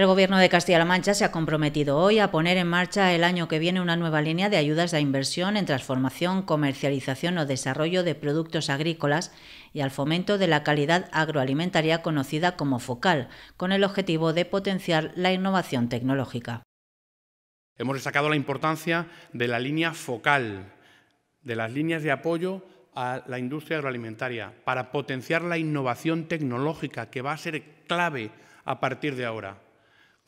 El Gobierno de Castilla-La Mancha se ha comprometido hoy a poner en marcha el año que viene una nueva línea de ayudas a inversión en transformación, comercialización o desarrollo de productos agrícolas y al fomento de la calidad agroalimentaria conocida como FOCAL, con el objetivo de potenciar la innovación tecnológica. Hemos destacado la importancia de la línea focal, de las líneas de apoyo a la industria agroalimentaria, para potenciar la innovación tecnológica que va a ser clave a partir de ahora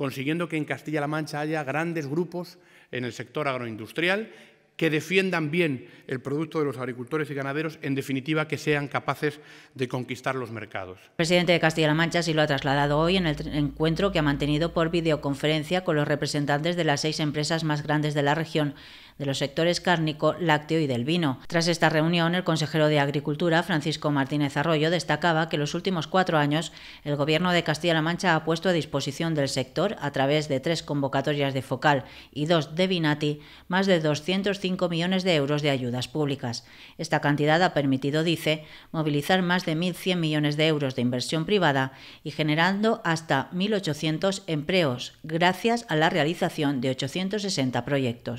consiguiendo que en Castilla-La Mancha haya grandes grupos en el sector agroindustrial que defiendan bien el producto de los agricultores y ganaderos, en definitiva, que sean capaces de conquistar los mercados. El presidente de Castilla-La Mancha sí lo ha trasladado hoy en el encuentro que ha mantenido por videoconferencia con los representantes de las seis empresas más grandes de la región, de los sectores cárnico, lácteo y del vino. Tras esta reunión, el consejero de Agricultura, Francisco Martínez Arroyo, destacaba que en los últimos cuatro años el Gobierno de Castilla-La Mancha ha puesto a disposición del sector, a través de tres convocatorias de Focal y dos de Binati, más de 205 millones de euros de ayudas públicas. Esta cantidad ha permitido, dice, movilizar más de 1.100 millones de euros de inversión privada y generando hasta 1.800 empleos, gracias a la realización de 860 proyectos.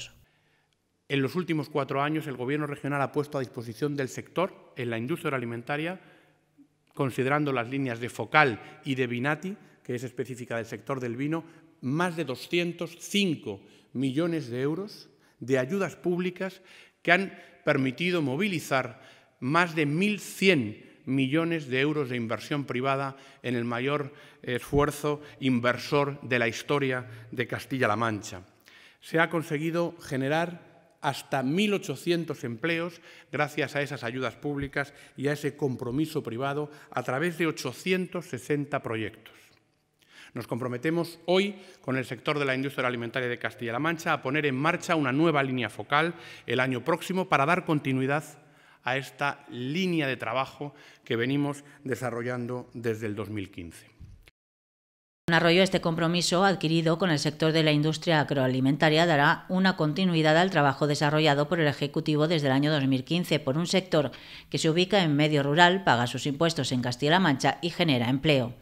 En los últimos cuatro años, el Gobierno regional ha puesto a disposición del sector en la industria alimentaria, considerando las líneas de Focal y de Vinati, que es específica del sector del vino, más de 205 millones de euros de ayudas públicas que han permitido movilizar más de 1.100 millones de euros de inversión privada en el mayor esfuerzo inversor de la historia de Castilla-La Mancha. Se ha conseguido generar hasta 1.800 empleos gracias a esas ayudas públicas y a ese compromiso privado a través de 860 proyectos. Nos comprometemos hoy con el sector de la industria alimentaria de Castilla-La Mancha a poner en marcha una nueva línea focal el año próximo para dar continuidad a esta línea de trabajo que venimos desarrollando desde el 2015. Un Arroyo, este compromiso adquirido con el sector de la industria agroalimentaria dará una continuidad al trabajo desarrollado por el Ejecutivo desde el año 2015 por un sector que se ubica en medio rural, paga sus impuestos en Castilla-La Mancha y genera empleo.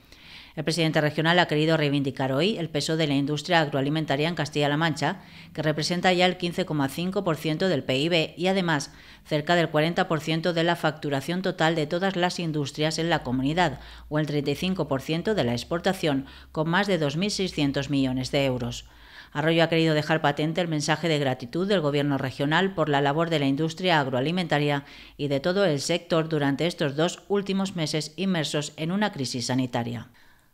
El presidente regional ha querido reivindicar hoy el peso de la industria agroalimentaria en Castilla-La Mancha, que representa ya el 15,5% del PIB y además cerca del 40% de la facturación total de todas las industrias en la comunidad o el 35% de la exportación, con más de 2.600 millones de euros. Arroyo ha querido dejar patente el mensaje de gratitud del Gobierno regional por la labor de la industria agroalimentaria y de todo el sector durante estos dos últimos meses inmersos en una crisis sanitaria.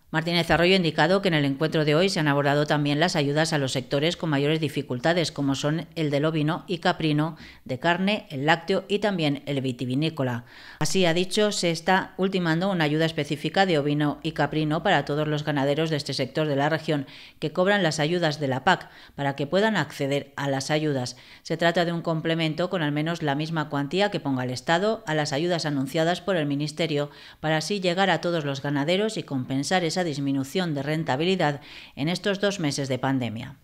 Martínez Arroyo ha indicado que en el encuentro de hoy se han abordado también las ayudas a los sectores con mayores dificultades, como son el del ovino y caprino, de carne, el lácteo y también el vitivinícola. Así ha dicho, se está ultimando una ayuda específica de ovino y caprino para todos los ganaderos de este sector de la región que cobran las ayudas de la PAC para que puedan acceder a las ayudas. Se trata de un complemento con al menos la misma cuantía que ponga el Estado a las ayudas anunciadas por el Ministerio para así llegar a todos los ganaderos y compensar esa disminución de rentabilidad en estos dos meses de pandemia.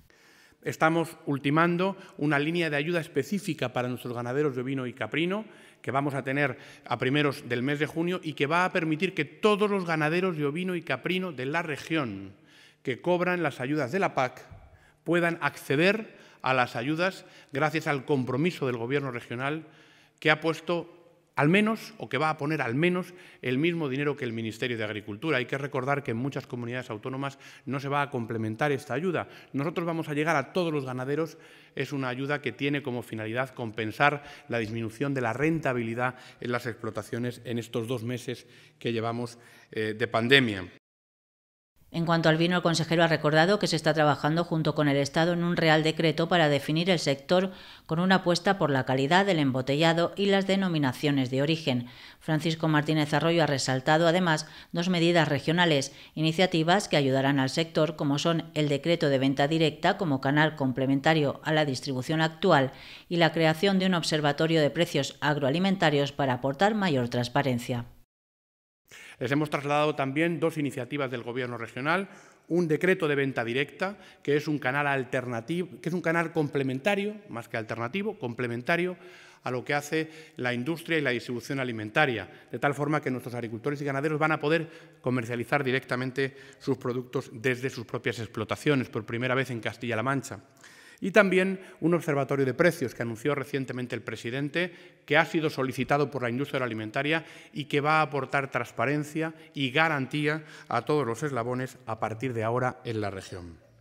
Estamos ultimando una línea de ayuda específica para nuestros ganaderos de ovino y caprino que vamos a tener a primeros del mes de junio y que va a permitir que todos los ganaderos de ovino y caprino de la región que cobran las ayudas de la PAC puedan acceder a las ayudas gracias al compromiso del Gobierno regional que ha puesto al menos, o que va a poner al menos, el mismo dinero que el Ministerio de Agricultura. Hay que recordar que en muchas comunidades autónomas no se va a complementar esta ayuda. Nosotros vamos a llegar a todos los ganaderos. Es una ayuda que tiene como finalidad compensar la disminución de la rentabilidad en las explotaciones en estos dos meses que llevamos eh, de pandemia. En cuanto al vino, el consejero ha recordado que se está trabajando junto con el Estado en un real decreto para definir el sector con una apuesta por la calidad, del embotellado y las denominaciones de origen. Francisco Martínez Arroyo ha resaltado además dos medidas regionales, iniciativas que ayudarán al sector, como son el decreto de venta directa como canal complementario a la distribución actual y la creación de un observatorio de precios agroalimentarios para aportar mayor transparencia. Les hemos trasladado también dos iniciativas del Gobierno regional, un decreto de venta directa, que es un canal alternativo, que es un canal complementario, más que alternativo, complementario a lo que hace la industria y la distribución alimentaria, de tal forma que nuestros agricultores y ganaderos van a poder comercializar directamente sus productos desde sus propias explotaciones, por primera vez en Castilla-La Mancha. Y también un observatorio de precios que anunció recientemente el presidente, que ha sido solicitado por la industria alimentaria y que va a aportar transparencia y garantía a todos los eslabones a partir de ahora en la región.